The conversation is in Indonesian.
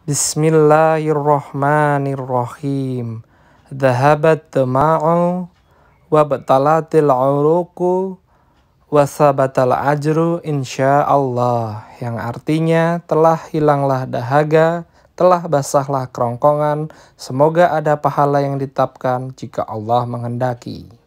Bismillahirrahmanirrahim. Dhahabat dama'u wa batalatil uruku wa sabatal ajru insyaallah yang artinya telah hilanglah dahaga, telah basahlah kerongkongan, semoga ada pahala yang ditetapkan jika Allah menghendaki.